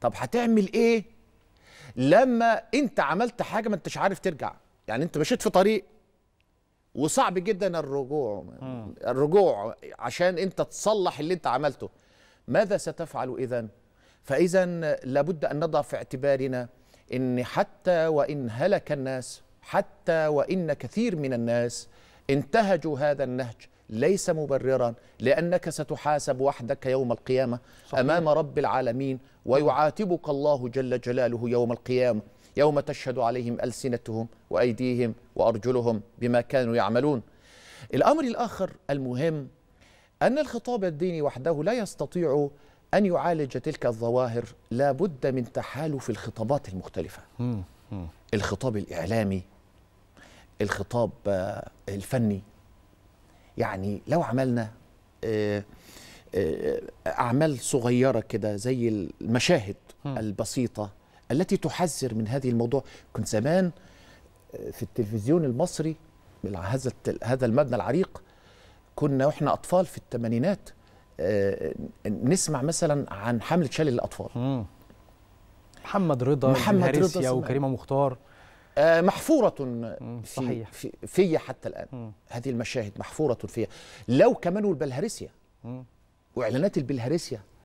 طب هتعمل ايه لما انت عملت حاجه ما انتش عارف ترجع يعني انت مشيت في طريق وصعب جدا الرجوع الرجوع عشان انت تصلح اللي انت عملته ماذا ستفعل اذا فاذا لابد ان نضع في اعتبارنا ان حتى وان هلك الناس حتى وان كثير من الناس انتهجوا هذا النهج ليس مبررا لأنك ستحاسب وحدك يوم القيامة صحيح. أمام رب العالمين ويعاتبك الله جل جلاله يوم القيامة يوم تشهد عليهم ألسنتهم وأيديهم وأرجلهم بما كانوا يعملون الأمر الآخر المهم أن الخطاب الديني وحده لا يستطيع أن يعالج تلك الظواهر لا بد من تحالف الخطابات المختلفة الخطاب الإعلامي الخطاب آه، الفني يعني لو عملنا آه، آه، أعمال صغيرة كده زي المشاهد البسيطة التي تحذر من هذه الموضوع كنت زمان آه، في التلفزيون المصري هذا هذا المبنى العريق كنا واحنا اطفال في الثمانينات نسمع مثلا عن حمله شلل الاطفال محمد رضا محمد رضا وكريمه مختار آه، محفورة في في, في حتى الآن م. هذه المشاهد محفورة فيها لو كمان البلهارسيا وإعلانات البلهارسيا